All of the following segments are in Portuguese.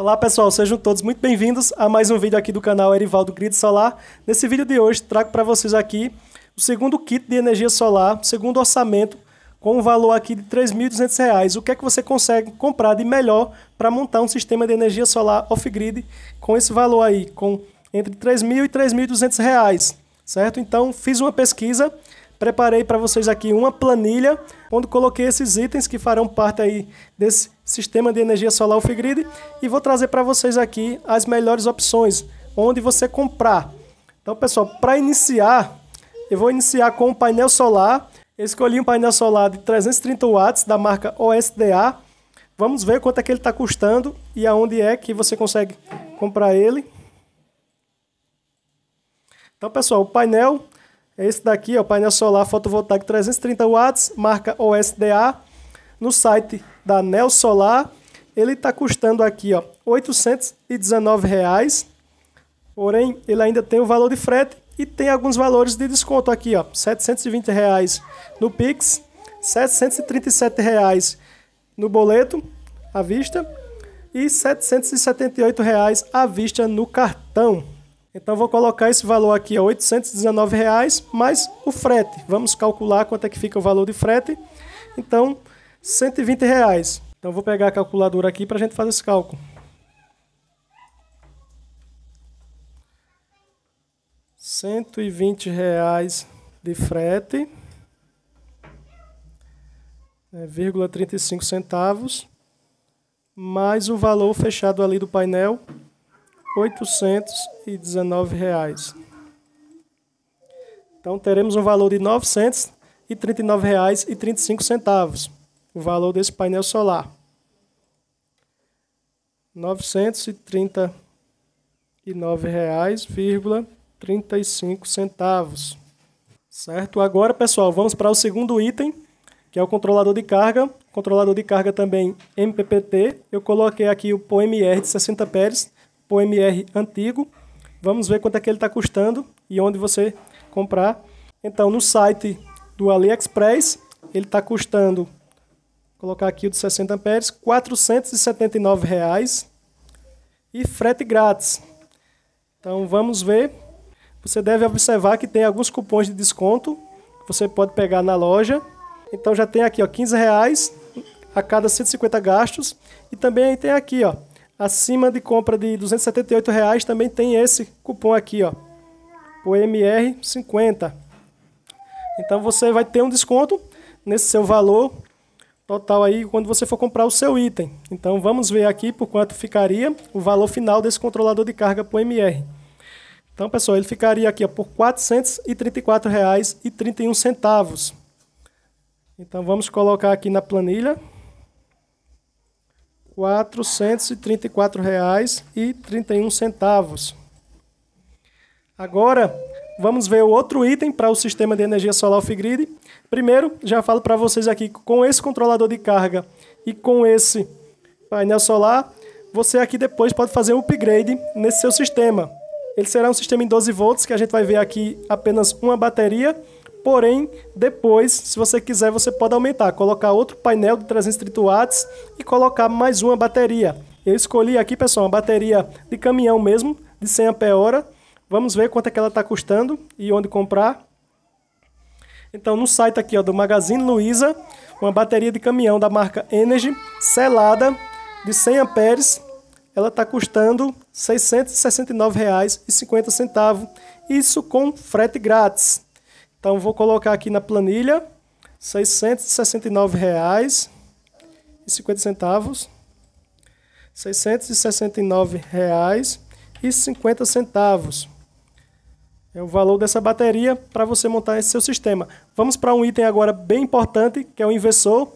Olá pessoal, sejam todos muito bem-vindos a mais um vídeo aqui do canal Erivaldo Grid Solar. Nesse vídeo de hoje trago para vocês aqui o segundo kit de energia solar, segundo orçamento, com um valor aqui de R$ 3.200. O que é que você consegue comprar de melhor para montar um sistema de energia solar off-grid com esse valor aí, com entre R$ 3.000 e R$ 3.200, certo? Então fiz uma pesquisa, preparei para vocês aqui uma planilha onde coloquei esses itens que farão parte aí desse sistema de energia solar Off Grid e vou trazer para vocês aqui as melhores opções, onde você comprar. Então, pessoal, para iniciar, eu vou iniciar com o um painel solar. Eu escolhi um painel solar de 330 watts da marca OSDA. Vamos ver quanto é que ele está custando e aonde é que você consegue comprar ele. Então, pessoal, o painel é esse daqui, o painel solar fotovoltaico 330 watts, marca OSDA no site da Nel Solar, ele está custando aqui ó, R$ 819, reais, porém ele ainda tem o valor de frete e tem alguns valores de desconto aqui, ó, R$ 720 reais no Pix, R$ 737 reais no boleto à vista e R$ 778 reais à vista no cartão. Então vou colocar esse valor aqui a R$ 819 reais mais o frete. Vamos calcular quanto é que fica o valor de frete. Então 120 reais. Então vou pegar a calculadora aqui para a gente fazer esse cálculo. 120 reais de frete, né, 0,35 centavos, mais o valor fechado ali do painel, 819 reais. Então teremos um valor de R$ 939,35 o valor desse painel solar. 939 reais, vírgula 35 centavos. Certo? Agora, pessoal, vamos para o segundo item, que é o controlador de carga. Controlador de carga também MPPT. Eu coloquei aqui o POMR de 60 pérez, POMR antigo. Vamos ver quanto é que ele está custando e onde você comprar. Então, no site do AliExpress, ele está custando colocar aqui o de 60 amperes, R$ 479,00 reais e frete grátis. Então vamos ver. Você deve observar que tem alguns cupons de desconto que você pode pegar na loja. Então já tem aqui, ó, 15 reais a cada 150 gastos e também tem aqui, ó, acima de compra de 278 reais também tem esse cupom aqui, ó, o MR50. Então você vai ter um desconto nesse seu valor total aí quando você for comprar o seu item. Então vamos ver aqui por quanto ficaria o valor final desse controlador de carga por MR. Então, pessoal, ele ficaria aqui ó, por R$ 434,31. Então vamos colocar aqui na planilha R$ 434,31. Agora, vamos ver o outro item para o sistema de energia solar off-grid. Primeiro, já falo para vocês aqui, com esse controlador de carga e com esse painel solar, você aqui depois pode fazer um upgrade nesse seu sistema. Ele será um sistema em 12 volts, que a gente vai ver aqui apenas uma bateria, porém, depois, se você quiser, você pode aumentar, colocar outro painel de 330 watts e colocar mais uma bateria. Eu escolhi aqui, pessoal, uma bateria de caminhão mesmo, de 100 Ah, Vamos ver quanto é que ela está custando e onde comprar. Então, no site aqui ó, do Magazine Luiza, uma bateria de caminhão da marca Energy, selada, de 100 amperes, ela está custando R$ 669,50, isso com frete grátis. Então, vou colocar aqui na planilha, R$ 669,50. R$ 669,50 é o valor dessa bateria para você montar esse seu sistema. Vamos para um item agora bem importante, que é o inversor.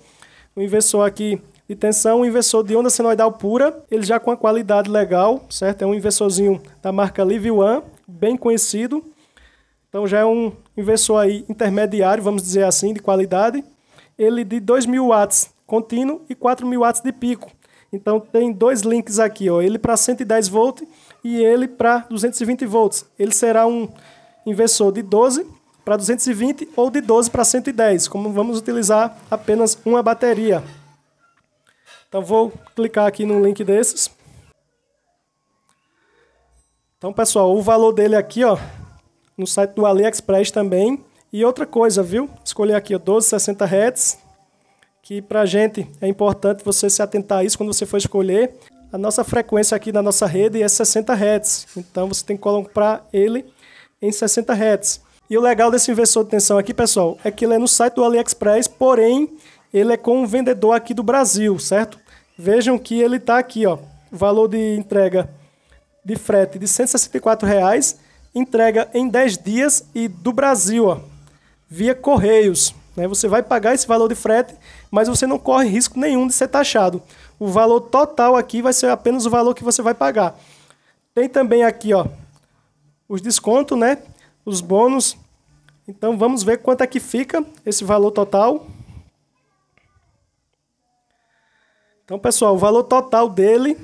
O inversor aqui de tensão, um inversor de onda senoidal pura, ele já com a qualidade legal, certo? É um inversorzinho da marca Live One, bem conhecido. Então já é um inversor aí intermediário, vamos dizer assim, de qualidade. Ele de 2000 watts contínuo e 4000 watts de pico. Então tem dois links aqui, ó, ele para 110 volts e ele para 220 volts. Ele será um inversor de 12 para 220 ou de 12 para 110, como vamos utilizar apenas uma bateria. Então vou clicar aqui no link desses. Então pessoal, o valor dele aqui, ó, no site do AliExpress também. E outra coisa, viu? Escolher aqui, ó, 1260 Hz, que para gente é importante você se atentar a isso quando você for escolher. A nossa frequência aqui na nossa rede é 60 Hz, então você tem que comprar ele em 60 Hz. E o legal desse inversor de tensão aqui, pessoal, é que ele é no site do AliExpress, porém, ele é com um vendedor aqui do Brasil, certo? Vejam que ele está aqui, ó, valor de entrega de frete de R$ 164, reais, entrega em 10 dias e do Brasil, ó, via Correios. Né? Você vai pagar esse valor de frete, mas você não corre risco nenhum de ser taxado. O valor total aqui vai ser apenas o valor que você vai pagar. Tem também aqui ó, os descontos, né? os bônus. Então vamos ver quanto é que fica esse valor total. Então, pessoal, o valor total dele,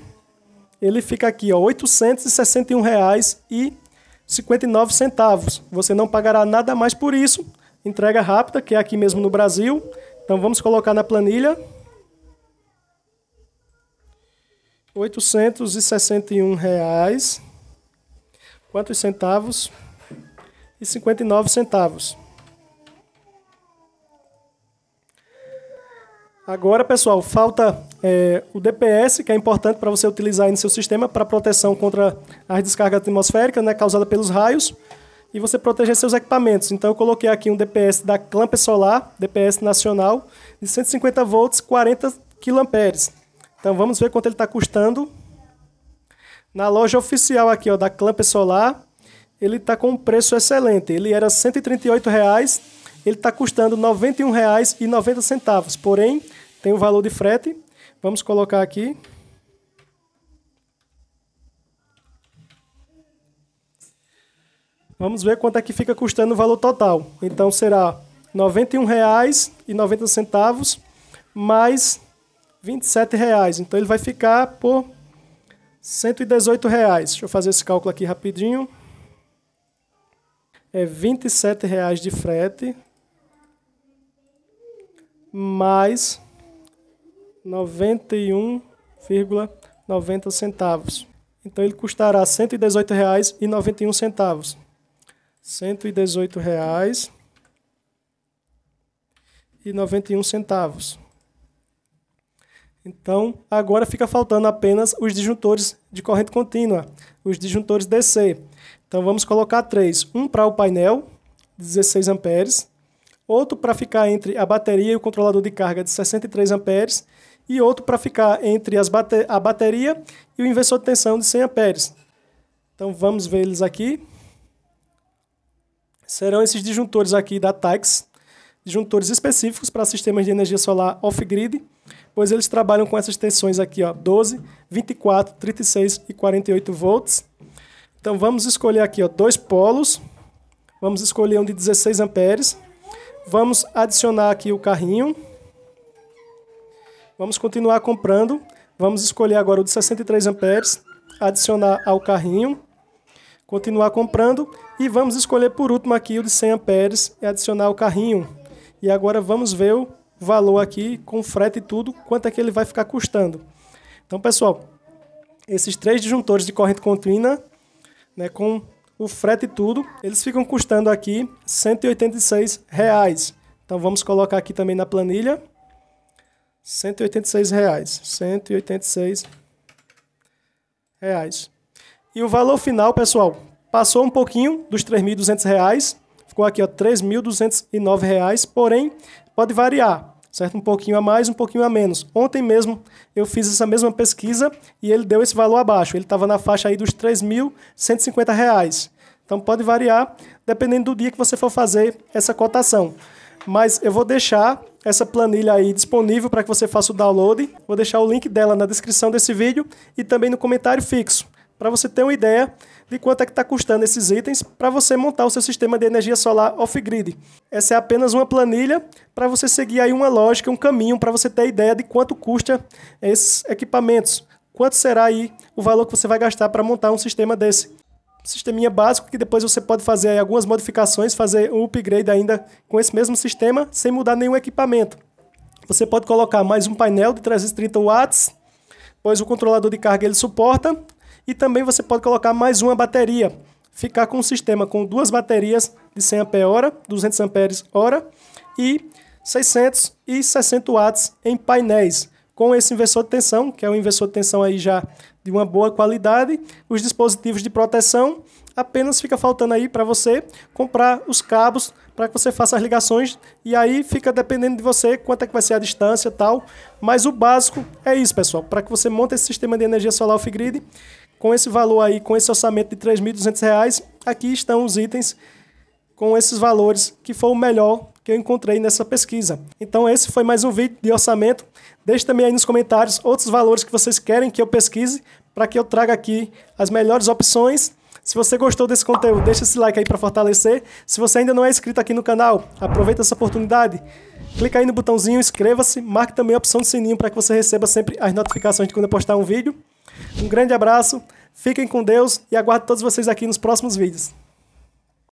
ele fica aqui, ó, R$ 861,59. Você não pagará nada mais por isso entrega rápida, que é aqui mesmo no Brasil. Então vamos colocar na planilha 861 reais quantos centavos e 59 centavos. Agora, pessoal, falta é, o DPS, que é importante para você utilizar no seu sistema para proteção contra a descarga atmosférica né, causada pelos raios e você proteger seus equipamentos. Então eu coloquei aqui um DPS da Clamp Solar, DPS nacional, de 150 volts, 40 kiloamperes. Então vamos ver quanto ele está custando. Na loja oficial aqui ó, da Clamp Solar, ele está com um preço excelente. Ele era R$ 138,00, ele está custando R$ 91,90, porém tem o valor de frete. Vamos colocar aqui. Vamos ver quanto é que fica custando o valor total. Então será R$ 91,90 mais R$ 27,00. Então ele vai ficar por R$ 118,00. Deixa eu fazer esse cálculo aqui rapidinho. É R$ 27,00 de frete mais R$ 91,90. Então ele custará R$ 118,91. 118 reais e 91 centavos. Então, agora fica faltando apenas os disjuntores de corrente contínua, os disjuntores DC. Então, vamos colocar três. Um para o painel, 16 amperes. Outro para ficar entre a bateria e o controlador de carga, de 63 amperes. E outro para ficar entre as bate a bateria e o inversor de tensão, de 100 amperes. Então, vamos ver eles aqui serão esses disjuntores aqui da TAX, disjuntores específicos para sistemas de energia solar off-grid, pois eles trabalham com essas tensões aqui, ó, 12, 24, 36 e 48 volts. Então vamos escolher aqui ó, dois polos, vamos escolher um de 16 amperes, vamos adicionar aqui o carrinho, vamos continuar comprando, vamos escolher agora o de 63 amperes, adicionar ao carrinho, continuar comprando e vamos escolher por último aqui o de 100 amperes e adicionar o carrinho. E agora vamos ver o valor aqui com frete e tudo, quanto é que ele vai ficar custando. Então, pessoal, esses três disjuntores de corrente contínua, né, com o frete e tudo, eles ficam custando aqui R$ 186. Reais. Então vamos colocar aqui também na planilha. R$ 186. Reais. 186 reais. E o valor final, pessoal, passou um pouquinho dos R$ reais ficou aqui, R$ reais porém, pode variar, certo? Um pouquinho a mais, um pouquinho a menos. Ontem mesmo eu fiz essa mesma pesquisa e ele deu esse valor abaixo, ele estava na faixa aí dos R$ reais Então pode variar dependendo do dia que você for fazer essa cotação. Mas eu vou deixar essa planilha aí disponível para que você faça o download. Vou deixar o link dela na descrição desse vídeo e também no comentário fixo para você ter uma ideia de quanto é que está custando esses itens para você montar o seu sistema de energia solar off-grid. Essa é apenas uma planilha para você seguir aí uma lógica, um caminho, para você ter ideia de quanto custa esses equipamentos. Quanto será aí o valor que você vai gastar para montar um sistema desse? Sisteminha básico que depois você pode fazer algumas modificações, fazer um upgrade ainda com esse mesmo sistema sem mudar nenhum equipamento. Você pode colocar mais um painel de 330 watts, pois o controlador de carga ele suporta, e também você pode colocar mais uma bateria, ficar com um sistema com duas baterias de 100 Ah, 200 Ah e 660 watts em painéis. Com esse inversor de tensão, que é um inversor de tensão aí já de uma boa qualidade, os dispositivos de proteção, apenas fica faltando aí para você comprar os cabos para que você faça as ligações e aí fica dependendo de você quanto é que vai ser a distância tal, mas o básico é isso, pessoal, para que você monte esse sistema de energia solar off-grid com esse valor aí, com esse orçamento de R$ 3.200, aqui estão os itens com esses valores, que foi o melhor que eu encontrei nessa pesquisa. Então esse foi mais um vídeo de orçamento. Deixe também aí nos comentários outros valores que vocês querem que eu pesquise para que eu traga aqui as melhores opções. Se você gostou desse conteúdo, deixa esse like aí para fortalecer. Se você ainda não é inscrito aqui no canal, aproveita essa oportunidade. Clica aí no botãozinho, inscreva-se, marque também a opção do sininho para que você receba sempre as notificações de quando eu postar um vídeo. Um grande abraço, fiquem com Deus e aguardo todos vocês aqui nos próximos vídeos.